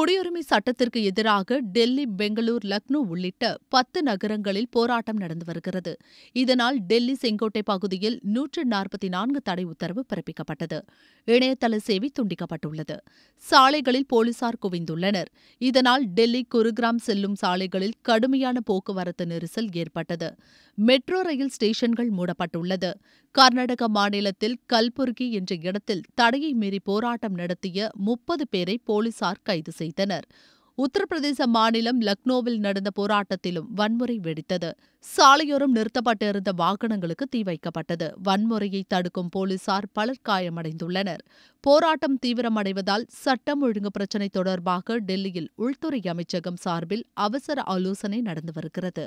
குடியுரிமை சட்டத்திற்கு எதிராக டெல்லி பெங்களூர் லக்னோ உள்ளிட்ட பத்து நகரங்களில் போராட்டம் நடந்து வருகிறது இதனால் டெல்லி செங்கோட்டை பகுதியில் நூற்று நாற்பத்தி நான்கு தடை உத்தரவு பிறப்பிக்கப்பட்டது இணையதள சேவை துண்டிக்கப்பட்டுள்ளது சாலைகளில் போலீசார் குவிந்துள்ளனர் இதனால் டெல்லி குருகிராம் செல்லும் சாலைகளில் கடுமையான போக்குவரத்து நெரிசல் ஏற்பட்டது மெட்ரோ ரயில் ஸ்டேஷன்கள் மூடப்பட்டுள்ளது கர்நாடக மாநிலத்தில் கல்புர்கி என்ற இடத்தில் தடையை மீறி போராட்டம் நடத்திய முப்பது பேரை போலீசார் கைது செய்தனர் வைத்தனர் உத்தரப்பிரதேச மாநிலம் லக்னோவில் நடந்த போராட்டத்திலும் வன்முறை வெடித்தது சாலையோரம் நிறுத்தப்பட்டிருந்த வாகனங்களுக்கு தீ வைக்கப்பட்டது வன்முறையை தடுக்கும் போலீசார் பலர் காயமடைந்துள்ளனர் போராட்டம் தீவிரமடைவதால் சட்டம் ஒழுங்கு பிரச்சினை தொடர்பாக டெல்லியில் உள்துறை அமைச்சகம் சார்பில் அவசர ஆலோசனை நடந்து வருகிறது